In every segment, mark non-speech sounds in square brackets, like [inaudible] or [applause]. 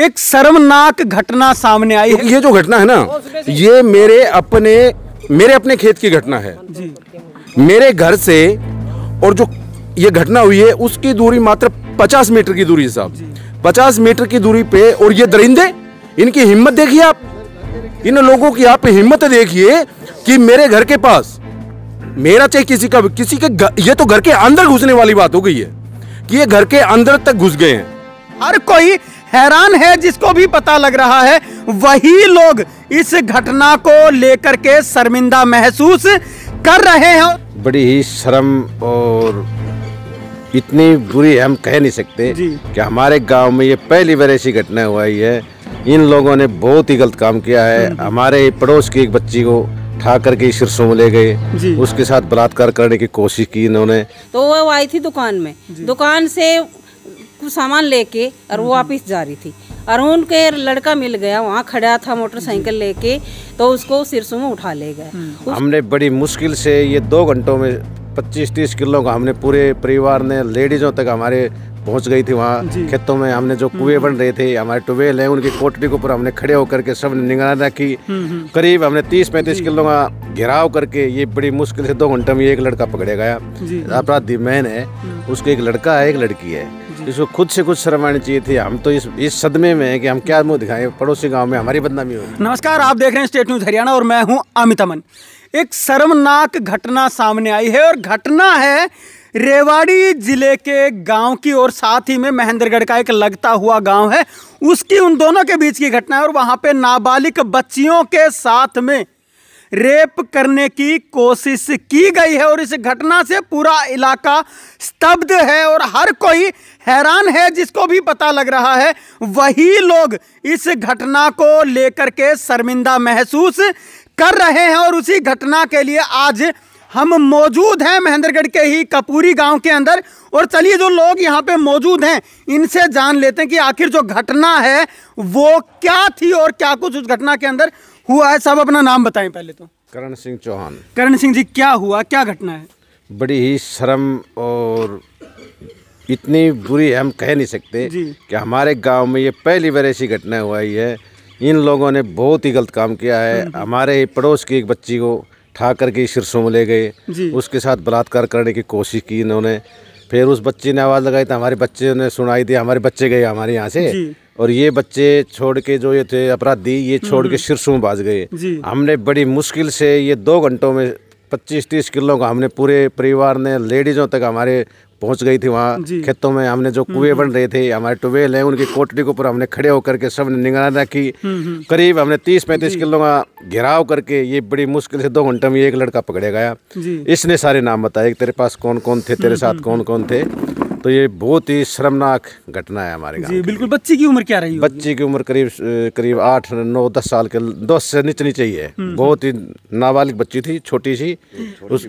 एक शर्मनाक घटना सामने आई है ये जो घटना है ना ये मेरे अपने मेरे अपने खेत की घटना है जी मेरे घर से और जो ये घटना हुई है उसकी दूरी मात्र पचास मीटर की दूरी साहब पचास मीटर की दूरी पे और ये दरिंदे इनकी हिम्मत देखिए आप इन लोगों की आप हिम्मत देखिए कि मेरे घर के पास मेरा चाहे किसी का किसी के गर, ये तो घर के अंदर घुसने वाली बात हो गई है कि ये घर के अंदर तक घुस गए हैं हर कोई हैरान है जिसको भी पता लग रहा है वही लोग इस घटना को लेकर के शर्मिंदा महसूस कर रहे हैं बड़ी ही शर्म और इतनी बुरी हम कह नहीं सकते कि हमारे गांव में ये पहली बार ऐसी घटना हुई है इन लोगों ने बहुत ही गलत काम किया है हमारे पड़ोस की एक बच्ची को ठा करके सिरसों में ले गए उसके साथ बलात्कार करने की कोशिश की इन्होंने तो वो आई थी दुकान में दुकान से कुछ सामान लेके और वो हम्म, हम्म। वापिस जा रही थी और उनके लड़का मिल गया वहाँ खड़ा था मोटरसाइकिल लेके तो उसको सिरसों में उठा ले गए हम्म। हमने बड़ी मुश्किल से ये दो घंटों में पच्चीस तीस किलो का हमने पूरे परिवार ने लेडीजों तक हमारे पहुंच गई थी वहाँ खेतों में हमने जो कुएं बन रहे थे हमारे ट्यूबवेल है उनकी कोटरी के ऊपर हमने खड़े होकर के सब निगराना की करीब हमने तीस पैंतीस किलो का घेराव करके ये बड़ी मुश्किल से दो घंटे में एक लड़का पकड़े गया अपराधी मैन है उसके एक लड़का है एक लड़की है इसको खुद से कुछ शर्माना चाहिए थी हम तो इस इस सदमे में हैं कि हम क्या मुँह दिखाएं पड़ोसी गांव में हमारी बदनामी हो नमस्कार आप देख रहे हैं स्टेट न्यूज़ हरियाणा और मैं हूं अमित अमन एक शर्मनाक घटना सामने आई है और घटना है रेवाड़ी जिले के गांव की और साथ ही में महेंद्रगढ़ का एक लगता हुआ गांव है उसकी उन दोनों के बीच की घटना है और वहां पे नाबालिग बच्चियों के साथ में रेप करने की कोशिश की गई है और इस घटना से पूरा इलाका स्तब्ध है और हर कोई हैरान है जिसको भी पता लग रहा है वही लोग इस घटना को लेकर के शर्मिंदा महसूस कर रहे हैं और उसी घटना के लिए आज हम मौजूद हैं महेंद्रगढ़ के ही कपूरी गांव के अंदर और चलिए जो लोग यहाँ पे मौजूद हैं इनसे जान लेते हैं कि आखिर जो घटना है वो क्या थी और क्या कुछ उस घटना के अंदर हुआ है साहब अपना नाम बताएं पहले तो करण सिंह चौहान करण सिंह जी क्या हुआ क्या घटना है बड़ी ही शर्म और इतनी बुरी हम कह नहीं सकते कि हमारे गांव में ये पहली बार ऐसी घटना हुई है इन लोगों ने बहुत ही गलत काम किया है हाँ हमारे पड़ोस की एक बच्ची को ठा करके सिरसों में ले गए उसके साथ बलात्कार करने की कोशिश की इन्होंने फिर उस बच्ची ने आवाज़ लगाई तो हमारे बच्चे ने सुनाई दी हमारे बच्चे गए हमारे यहाँ से और ये बच्चे छोड़ के जो ये थे अपराधी ये छोड़ के हम्म। सिरसों बाज गए हमने बड़ी मुश्किल से ये दो घंटों में पच्चीस तीस किलो का हमने पूरे परिवार ने लेडीजों तक हमारे पहुंच गई थी वहाँ खेतों में हमने जो कुएं हम्म, बन हम्म। रहे थे हमारे ट्यूबवेल है उनकी कोटरी के ऊपर हमने खड़े होकर के सब ने निगरानी रखी करीब हमने तीस पैंतीस किलो का घेराव करके ये बड़ी मुश्किल से दो घंटे में एक लड़का पकड़े गया इसने सारे नाम बताए तेरे पास कौन कौन थे तेरे साथ कौन कौन थे तो ये बहुत ही शर्मनाक घटना है हमारे जी बिल्कुल बच्ची की उम्र क्या रही बच्ची की उम्र करीब करीब आठ नौ दस साल के दस से नीचे नीचे ही है हम्म, हम्म। बहुत ही नाबालिग बच्ची थी छोटी सी उस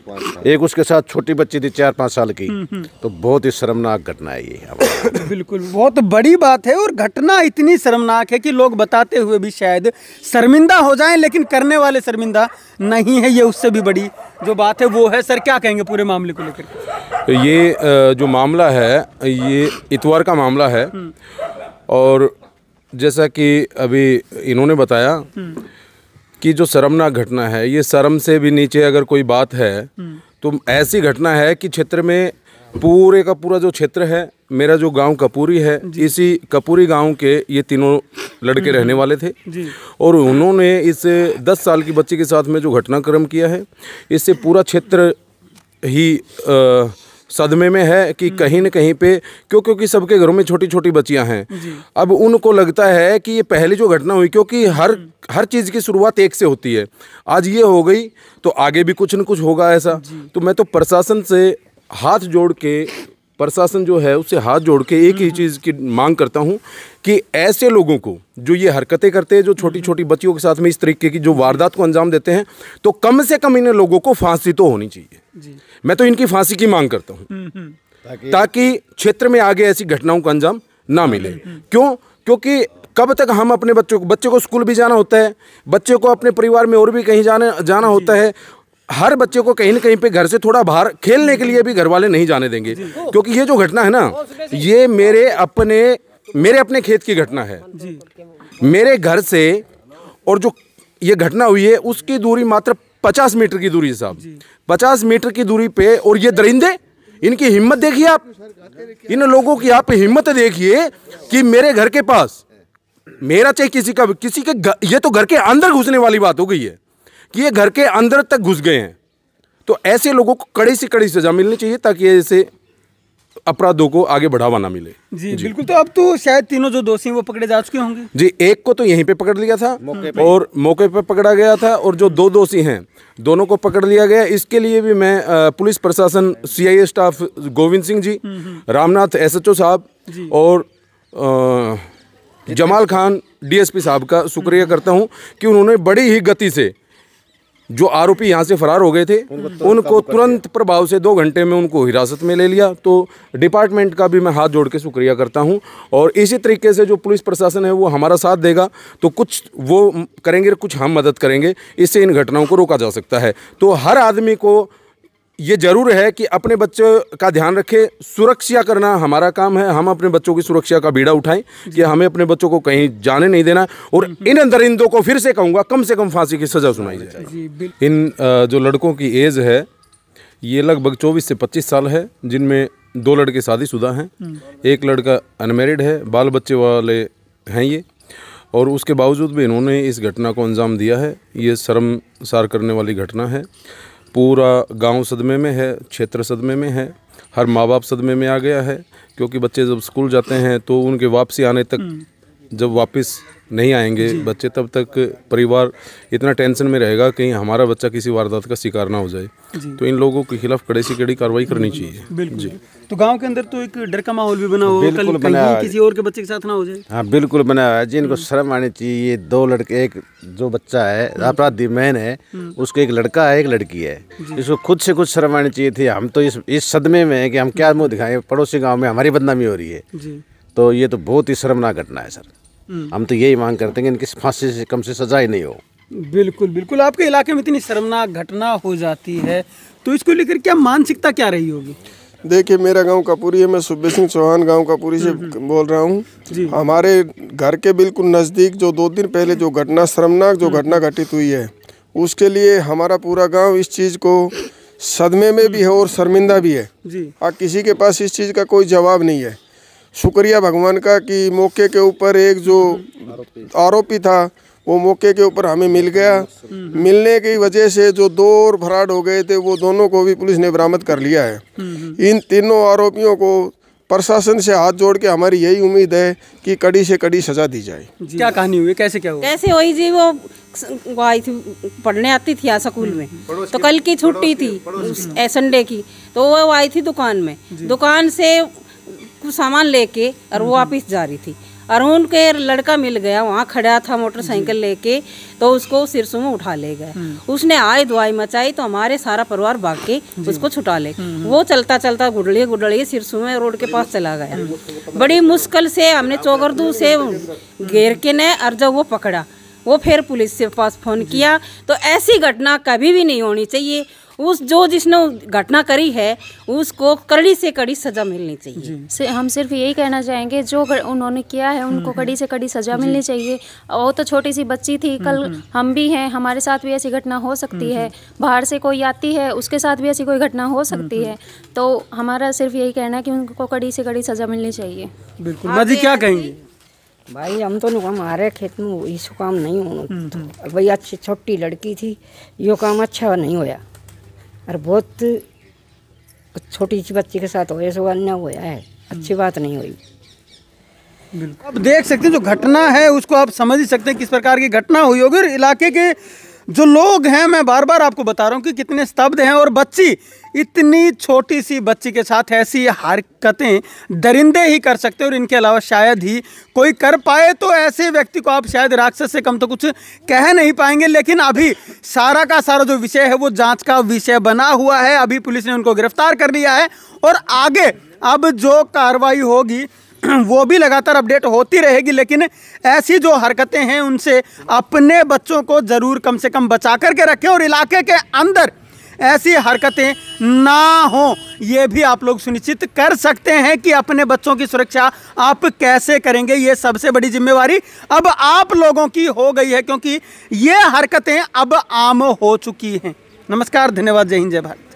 एक उसके साथ छोटी बच्ची थी चार पाँच साल की हम्म, तो बहुत ही शर्मनाक घटना है ये बिल्कुल बहुत बड़ी बात है और घटना इतनी शर्मनाक है कि लोग बताते हुए भी शायद शर्मिंदा हो जाए लेकिन करने वाले शर्मिंदा नहीं है ये उससे भी बड़ी जो बात है वो है सर क्या कहेंगे पूरे मामले को लेकर ये जो मामला है ये इतवार का मामला है हम्म। और जैसा कि अभी इन्होंने बताया हम्म। कि जो शर्मनाक घटना है ये शर्म से भी नीचे अगर कोई बात है हम्म। तो ऐसी घटना है कि क्षेत्र में पूरे का पूरा जो क्षेत्र है मेरा जो गांव कपूरी है इसी कपूरी गांव के ये तीनों लड़के हम्म, रहने वाले थे और उन्होंने इस दस साल की बच्ची के साथ में जो घटनाक्रम किया है इससे पूरा क्षेत्र ही आ, सदमे में है कि हम्म। कहीं न कहीं पे क्यों क्योंकि सबके घरों में छोटी छोटी बच्चियां हैं अब उनको लगता है कि ये पहली जो घटना हुई क्योंकि हर हम्म। हर चीज़ की शुरुआत एक से होती है आज ये हो गई तो आगे भी कुछ न कुछ होगा ऐसा तो मैं तो प्रशासन से हाथ जोड़ के प्रशासन जो है उससे हाथ जोड़ के एक ही हम्म, हम्म। चीज़ की मांग करता हूँ कि ऐसे लोगों को जो ये हरकतें करते हैं जो हम्म, छोटी छोटी बच्चियों के साथ में इस तरीके की जो वारदात को अंजाम देते हैं तो कम से कम इन लोगों को फांसी तो होनी चाहिए मैं तो इनकी फांसी की मांग करता हूँ ताकि क्षेत्र में आगे ऐसी घटनाओं का अंजाम ना मिले क्यों क्योंकि कब तक हम अपने बच्चों को बच्चे को स्कूल भी जाना होता है बच्चे को अपने परिवार में और भी कहीं जाना जाना होता है हर बच्चे को कहीं ना कहीं पे घर से थोड़ा बाहर खेलने के लिए भी घर वाले नहीं जाने देंगे क्योंकि ये जो घटना है ना ये मेरे अपने मेरे अपने खेत की घटना है मेरे घर से और जो ये घटना हुई है उसकी दूरी मात्र पचास मीटर की दूरी साहब पचास मीटर की दूरी पे और ये दरिंदे इनकी हिम्मत देखिए आप इन लोगों की आप हिम्मत देखिए कि मेरे घर के पास मेरा चाहे किसी का किसी के ये तो घर के अंदर घुसने वाली बात हो गई है कि ये घर के अंदर तक घुस गए हैं तो ऐसे लोगों को कड़ी से कड़ी सजा मिलनी चाहिए ताकि ऐसे अपराधों को आगे बढ़ावा ना मिले जी, जी बिल्कुल तो अब तो शायद तीनों जो दोषी हैं वो पकड़े जा चुके होंगे जी एक को तो यहीं पे पकड़ लिया था मौके पे और मौके पे पकड़ा गया था और जो दो दोषी हैं दोनों को पकड़ लिया गया इसके लिए भी मैं पुलिस प्रशासन सीआईए स्टाफ गोविंद सिंह जी हम्म, हम्म। रामनाथ एस साहब और जमाल खान डीएसपी साहब का शुक्रिया करता हूँ कि उन्होंने बड़ी ही गति से जो आरोपी यहाँ से फरार हो गए थे उनको तुरंत प्रभाव से दो घंटे में उनको हिरासत में ले लिया तो डिपार्टमेंट का भी मैं हाथ जोड़ के शुक्रिया करता हूँ और इसी तरीके से जो पुलिस प्रशासन है वो हमारा साथ देगा तो कुछ वो करेंगे कुछ हम मदद करेंगे इससे इन घटनाओं को रोका जा सकता है तो हर आदमी को ये ज़रूर है कि अपने बच्चों का ध्यान रखें सुरक्षा करना हमारा काम है हम अपने बच्चों की सुरक्षा का बीड़ा उठाएं कि हमें अपने बच्चों को कहीं जाने नहीं देना और हम्म, हम्म। इन दरिंदों को फिर से कहूँगा कम से कम फांसी की सज़ा सुनाई जाए इन जो लड़कों की एज है ये लगभग चौबीस से पच्चीस साल है जिनमें दो लड़के शादीशुदा हैं हम्म। एक लड़का अनमेरिड है बाल बच्चे वाले हैं ये और उसके बावजूद भी इन्होंने इस घटना को अंजाम दिया है ये शर्मसार करने वाली घटना है पूरा गांव सदमे में है क्षेत्र सदमे में है हर माँ बाप सदमे में आ गया है क्योंकि बच्चे जब स्कूल जाते हैं तो उनके वापसी आने तक हम्म। जब वापस नहीं आएंगे बच्चे तब तक परिवार इतना टेंशन में रहेगा कि हमारा बच्चा किसी वारदात का शिकार ना हो जाए तो इन लोगों के खिलाफ कड़े से कड़ी कार्रवाई करनी चाहिए जी तो गांव के अंदर तो एक डर का माहौल भी बना हुआ बना किसी और के बच्चे के साथ ना हो जाए हाँ बिल्कुल बना हुआ है जी इनको हम्म। शर्म आनी चाहिए ये दो लड़के एक जो बच्चा है हम्म। अपराधी मैन है हम्म। उसको एक लड़का है एक लड़की है इसको खुद से कुछ शर्म आनी चाहिए थी हम तो इस इस सदमे में है कि हम क्या मुँह दिखाएं पड़ोसी गाँव में हमारी बदनामी हो रही है तो ये तो बहुत ही शर्मनाक घटना है सर हम तो यही मांग करते हैं कि इनकी फांसी से कम से ही नहीं हो बिल्कुल बिल्कुल आपके इलाके में इतनी शर्मनाक घटना हो जाती है तो इसको लेकर क्या मानसिकता क्या रही होगी देखिए मेरा गांव कपूरी है मैं सुबे सिंह चौहान गांव कपूरी से हम्म, हम्म। बोल रहा हूं हमारे घर के बिल्कुल नज़दीक जो दो दिन पहले जो घटना शर्मनाक जो हम्म। घटना घटित हुई है उसके लिए हमारा पूरा गांव इस चीज़ को सदमे में भी है और शर्मिंदा भी है और किसी के पास इस चीज़ का कोई जवाब नहीं है शुक्रिया भगवान का कि मौके के ऊपर एक जो आरोपी था वो मौके के ऊपर हमें मिल गया मिलने की वजह से जो दो और फराड हो गए थे वो दोनों को भी पुलिस ने बरामद कर लिया है इन तीनों आरोपियों को प्रशासन से हाथ जोड़ के हमारी यही उम्मीद है कि कड़ी से कड़ी सजा दी जाए क्या कहानी हुई कैसे क्या हुआ कैसे हुई जी वो आई थी पढ़ने आती थी स्कूल में तो कल की छुट्टी थी संडे की तो वो आई थी दुकान में दुकान से कुछ सामान लेके और वो वापिस जा रही थी और उनके लड़का मिल गया वहाँ खड़ा था मोटरसाइकिल लेके तो उसको सिरसों में उठा ले गया हम्म। उसने आए दुआई मचाई तो हमारे सारा परिवार भाग के उसको छुटा ले वो चलता चलता गुडलिए गुडलिए सिरसों में रोड के पास चला गया बड़ी मुश्किल से हमने चौगरदू से घेर के ने और जब वो पकड़ा वो फिर पुलिस से पास फ़ोन किया तो ऐसी घटना कभी भी नहीं होनी चाहिए उस जो जिसने घटना करी है उसको कड़ी से कड़ी सजा मिलनी चाहिए से हम सिर्फ यही कहना चाहेंगे जो उन्होंने किया है उनको हम्म, कड़ी से कड़ी हम्म। सजा मिलनी चाहिए वो तो छोटी सी बच्ची थी कल हम्म, हम भी हैं हमारे साथ भी ऐसी घटना हो सकती है बाहर से कोई आती है उसके साथ भी ऐसी कोई घटना हो सकती है तो हमारा सिर्फ यही कहना है कि उनको कड़ी से कड़ी सजा मिलनी चाहिए बिल्कुल क्या कहेंगी भाई हम तो हमारे खेत में इस काम नहीं होना हम्म, हम्म। भाई अच्छी छोटी लड़की थी यो काम अच्छा नहीं होया और बहुत छोटी सी बच्ची के साथ होया सो अन्य होया है अच्छी हम्म। बात नहीं हुई अब देख सकते हैं जो घटना है उसको आप समझ ही सकते हैं किस प्रकार की घटना हुई होगी और इलाके के जो लोग हैं मैं बार बार आपको बता रहा हूँ कि कितने स्तब्ध हैं और बच्ची इतनी छोटी सी बच्ची के साथ ऐसी हरकतें दरिंदे ही कर सकते और इनके अलावा शायद ही कोई कर पाए तो ऐसे व्यक्ति को आप शायद राक्षस से कम तो कुछ कह नहीं पाएंगे लेकिन अभी सारा का सारा जो विषय है वो जाँच का विषय बना हुआ है अभी पुलिस ने उनको गिरफ्तार कर लिया है और आगे अब जो कार्रवाई होगी [clears throat] वो भी लगातार अपडेट होती रहेगी लेकिन ऐसी जो हरकतें हैं उनसे अपने बच्चों को ज़रूर कम से कम बचा करके रखें और इलाके के अंदर ऐसी हरकतें ना हो ये भी आप लोग सुनिश्चित कर सकते हैं कि अपने बच्चों की सुरक्षा आप कैसे करेंगे ये सबसे बड़ी जिम्मेवारी अब आप लोगों की हो गई है क्योंकि ये हरकतें अब आम हो चुकी हैं नमस्कार धन्यवाद जय हिंद जय भारत